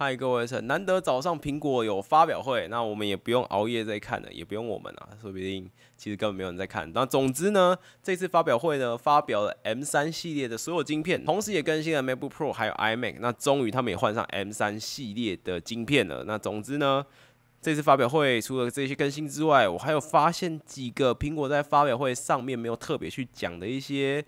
嗨，各位，难得早上苹果有发表会，那我们也不用熬夜在看了，也不用我们啊，说不定其实根本没有人在看。那总之呢，这次发表会呢，发表了 M 三系列的所有晶片，同时也更新了 MacBook Pro 还有 iMac，那终于他们也换上 M 三系列的晶片了。那总之呢，这次发表会除了这些更新之外，我还有发现几个苹果在发表会上面没有特别去讲的一些。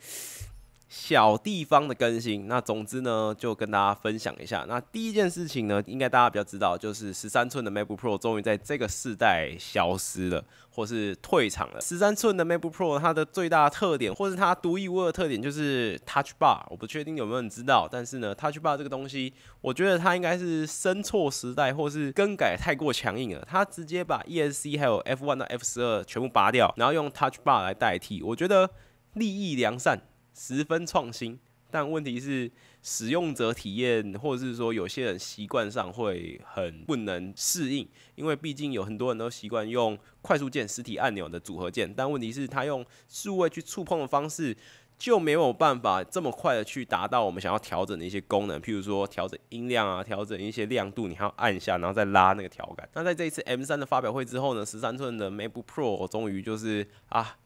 小地方的更新，那总之呢，就跟大家分享一下。那第一件事情呢，应该大家比较知道，就是十三寸的 MacBook Pro 终于在这个世代消失了，或是退场了。十三寸的 MacBook Pro 它的最大特点，或是它独一无二的特点，就是 Touch Bar。我不确定有没有人知道，但是呢，Touch Bar 这个东西，我觉得它应该是生错时代，或是更改太过强硬了。它直接把 ESC 还有 F1 到 F12 全部拔掉，然后用 Touch Bar 来代替。我觉得利益良善。十分创新，但问题是使用者体验，或者是说有些人习惯上会很不能适应，因为毕竟有很多人都习惯用快速键、实体按钮的组合键，但问题是它用数位去触碰的方式就没有办法这么快的去达到我们想要调整的一些功能，譬如说调整音量啊、调整一些亮度，你还要按下，然后再拉那个调感。那在这一次 M 三的发表会之后呢，十三寸的 MacBook Pro 终于就是啊。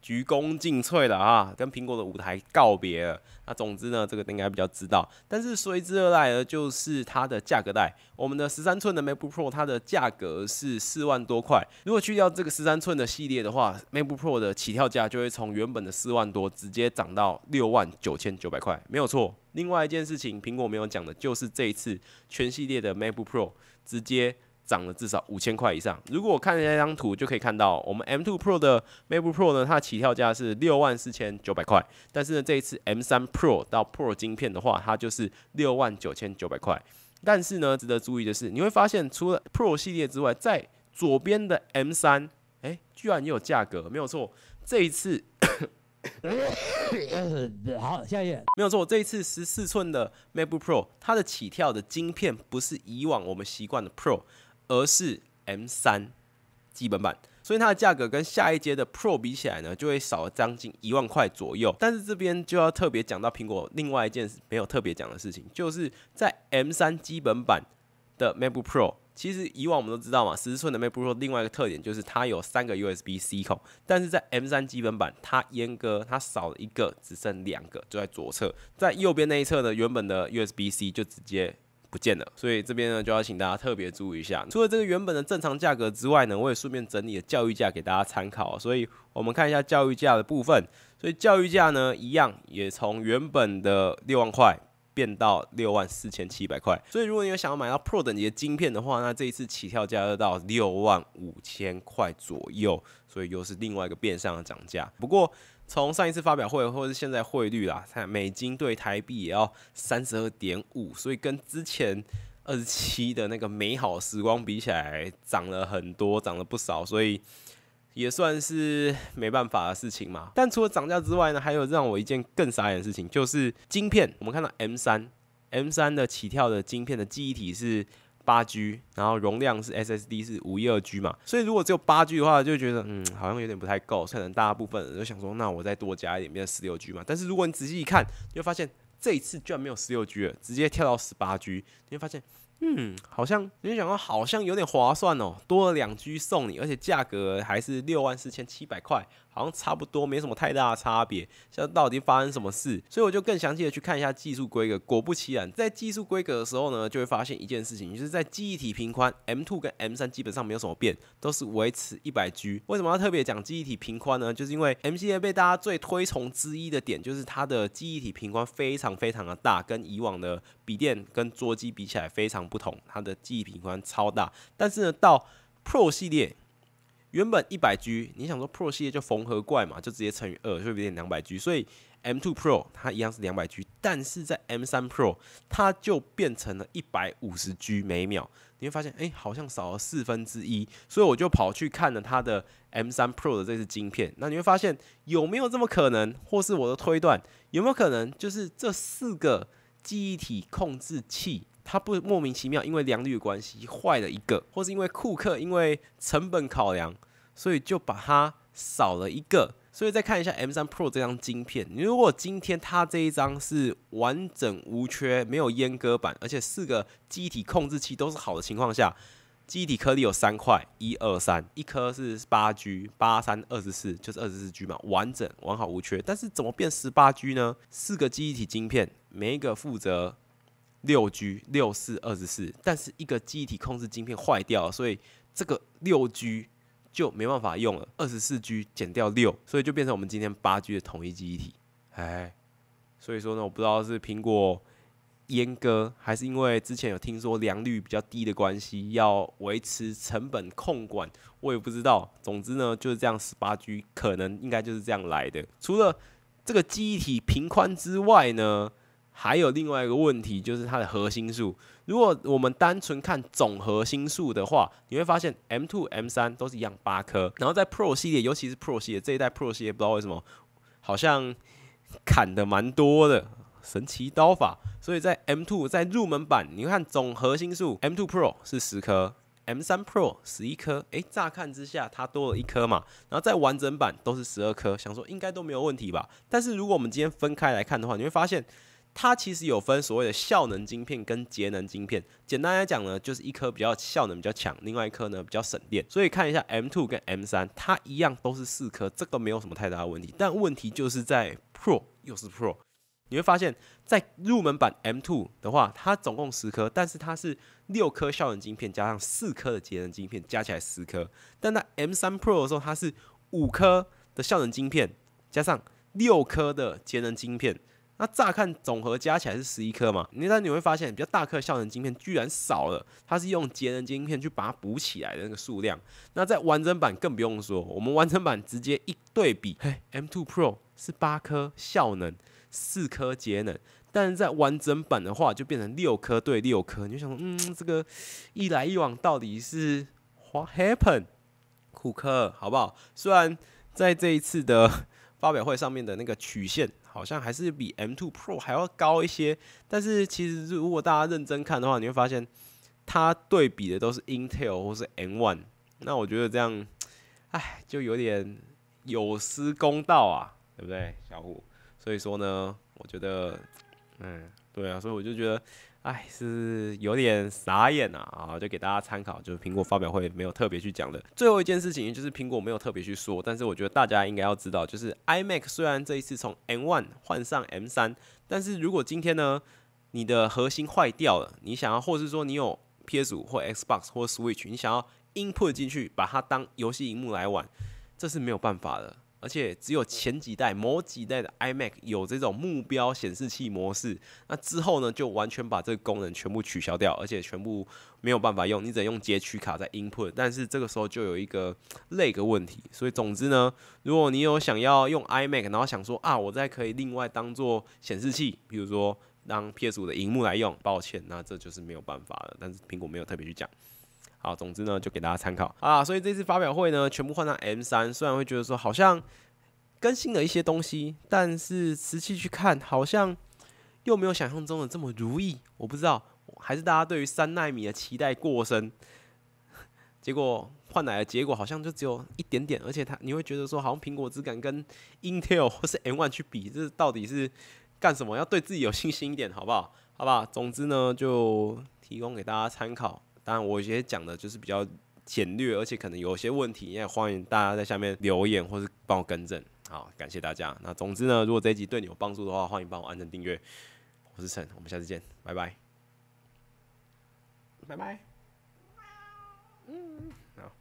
鞠躬尽瘁了啊，跟苹果的舞台告别了。那总之呢，这个应该比较知道。但是随之而来的就是它的价格带。我们的十三寸的 MacBook Pro 它的价格是四万多块，如果去掉这个十三寸的系列的话，MacBook Pro 的起跳价就会从原本的四万多直接涨到六万九千九百块，没有错。另外一件事情，苹果没有讲的就是这一次全系列的 MacBook Pro 直接。涨了至少五千块以上。如果我看那张图，就可以看到我们 M2 Pro 的 MacBook Pro 呢，它起跳价是六万四千九百块。但是呢，这一次 M3 Pro 到 Pro 晶片的话，它就是六万九千九百块。但是呢，值得注意的是，你会发现除了 Pro 系列之外，在左边的 M3，哎，居然也有价格，没有错。这一次，好，下一页，没有错，这一次十四寸的 MacBook Pro，它的起跳的晶片不是以往我们习惯的 Pro。而是 M 三基本版，所以它的价格跟下一阶的 Pro 比起来呢，就会少了将近一万块左右。但是这边就要特别讲到苹果另外一件没有特别讲的事情，就是在 M 三基本版的 MacBook Pro，其实以往我们都知道嘛，十四寸的 MacBook Pro 另外一个特点就是它有三个 USB C 口，但是在 M 三基本版它阉割，它少了一个，只剩两个，就在左侧，在右边那一侧呢，原本的 USB C 就直接。不见了，所以这边呢就要请大家特别注意一下。除了这个原本的正常价格之外呢，我也顺便整理了教育价给大家参考。所以我们看一下教育价的部分。所以教育价呢，一样也从原本的六万块变到六万四千七百块。所以如果你有想要买到 Pro 等级的晶片的话，那这一次起跳价要到六万五千块左右。所以又是另外一个变相的涨价。不过从上一次发表会，或是现在汇率啦，看美金对台币也要三十二点五，所以跟之前二十七的那个美好时光比起来，涨了很多，涨了不少，所以也算是没办法的事情嘛。但除了涨价之外呢，还有让我一件更傻眼的事情，就是晶片。我们看到 M 三，M 三的起跳的晶片的记忆体是。八 G，然后容量是 SSD 是五一二 G 嘛，所以如果只有八 G 的话，就觉得嗯好像有点不太够，可能大部分人都想说，那我再多加一点，变成十六 G 嘛。但是如果你仔细一看，你会发现这一次居然没有十六 G 了，直接跳到十八 G，你会发现，嗯，好像你想到好像有点划算哦，多了两 G 送你，而且价格还是六万四千七百块。好像差不多，没什么太大的差别。像到底发生什么事，所以我就更详细的去看一下技术规格。果不其然，在技术规格的时候呢，就会发现一件事情，就是在记忆体平宽，M2 跟 M3 基本上没有什么变，都是维持一百 G。为什么要特别讲记忆体平宽呢？就是因为 M 系列被大家最推崇之一的点，就是它的记忆体平宽非常非常的大，跟以往的笔电跟桌机比起来非常不同，它的记忆平宽超大。但是呢，到 Pro 系列。原本一百 G，你想说 Pro 系列就缝合怪嘛，就直接乘以二，就变成两百 G。所以 M2 Pro 它一样是两百 G，但是在 M3 Pro 它就变成了一百五十 G 每秒。你会发现，哎，好像少了四分之一。所以我就跑去看了它的 M3 Pro 的这次晶片，那你会发现有没有这么可能，或是我的推断有没有可能，就是这四个记忆体控制器。它不莫名其妙，因为良率的关系坏了一个，或是因为库克因为成本考量，所以就把它少了一个。所以再看一下 M3 Pro 这张晶片，如果今天它这一张是完整无缺，没有阉割版，而且四个机体控制器都是好的情况下，机体颗粒有三块，一二三，一颗是八 G，八三二十四就是二十四 G 嘛，完整完好无缺。但是怎么变十八 G 呢？四个机体晶片，每一个负责。六 G 六四二十四，但是一个记忆体控制晶片坏掉，了，所以这个六 G 就没办法用了。二十四 G 减掉六，所以就变成我们今天八 G 的统一记忆体。哎，所以说呢，我不知道是苹果阉割，还是因为之前有听说良率比较低的关系，要维持成本控管，我也不知道。总之呢，就是这样，十八 G 可能应该就是这样来的。除了这个记忆体平宽之外呢？还有另外一个问题，就是它的核心数。如果我们单纯看总核心数的话，你会发现 M2、M3 都是一样八颗。然后在 Pro 系列，尤其是 Pro 系列这一代 Pro 系列，不知道为什么好像砍的蛮多的，神奇刀法。所以在 M2 在入门版，你看总核心数，M2 Pro 是十颗，M3 Pro 十一颗。诶，乍看之下它多了一颗嘛。然后在完整版都是十二颗，想说应该都没有问题吧。但是如果我们今天分开来看的话，你会发现。它其实有分所谓的效能晶片跟节能晶片。简单来讲呢，就是一颗比较效能比较强，另外一颗呢比较省电。所以看一下 M2 跟 M3，它一样都是四颗，这个没有什么太大的问题。但问题就是在 Pro 又是 Pro，你会发现在入门版 M2 的话，它总共十颗，但是它是六颗效能晶片加上四颗的节能晶片，加起来十颗。但在 M3 Pro 的时候，它是五颗的效能晶片加上六颗的节能晶片。那乍看总和加起来是十一颗嘛？你但你会发现，比较大颗效能晶片居然少了，它是用节能晶片去把它补起来的那个数量。那在完整版更不用说，我们完整版直接一对比，嘿，M2 Pro 是八颗效能，四颗节能，但是在完整版的话就变成六颗对六颗，你就想说，嗯，这个一来一往到底是 what happened，库克好不好？虽然在这一次的发表会上面的那个曲线。好像还是比 M2 Pro 还要高一些，但是其实如果大家认真看的话，你会发现它对比的都是 Intel 或是 N1，那我觉得这样，哎，就有点有失公道啊，对不对，小虎？所以说呢，我觉得，嗯。对啊，所以我就觉得，哎，是有点傻眼呐啊！就给大家参考，就是苹果发表会没有特别去讲的。最后一件事情就是苹果没有特别去说，但是我觉得大家应该要知道，就是 iMac 虽然这一次从 M1 换上 M3，但是如果今天呢，你的核心坏掉了，你想要，或是说你有 PS5 或 Xbox 或 Switch，你想要 input 进去把它当游戏荧幕来玩，这是没有办法的。而且只有前几代、某几代的 iMac 有这种目标显示器模式，那之后呢，就完全把这个功能全部取消掉，而且全部没有办法用，你只能用截取卡在 input。但是这个时候就有一个那个问题，所以总之呢，如果你有想要用 iMac，然后想说啊，我再可以另外当做显示器，比如说当 PS 五的荧幕来用，抱歉，那这就是没有办法了。但是苹果没有特别去讲。好，总之呢，就给大家参考啊。所以这次发表会呢，全部换上 M 三，虽然会觉得说好像更新了一些东西，但是实际去看，好像又没有想象中的这么如意。我不知道，还是大家对于三纳米的期待过深，结果换来的结果好像就只有一点点。而且他，你会觉得说，好像苹果只敢跟 Intel 或是 M one 去比，这到底是干什么？要对自己有信心一点，好不好？好吧，总之呢，就提供给大家参考。当然，我今天讲的就是比较简略，而且可能有些问题，也欢迎大家在下面留言，或是帮我更正。好，感谢大家。那总之呢，如果这一集对你有帮助的话，欢迎帮我按赞订阅。我是陈，我们下次见，拜拜，拜拜，嗯，好。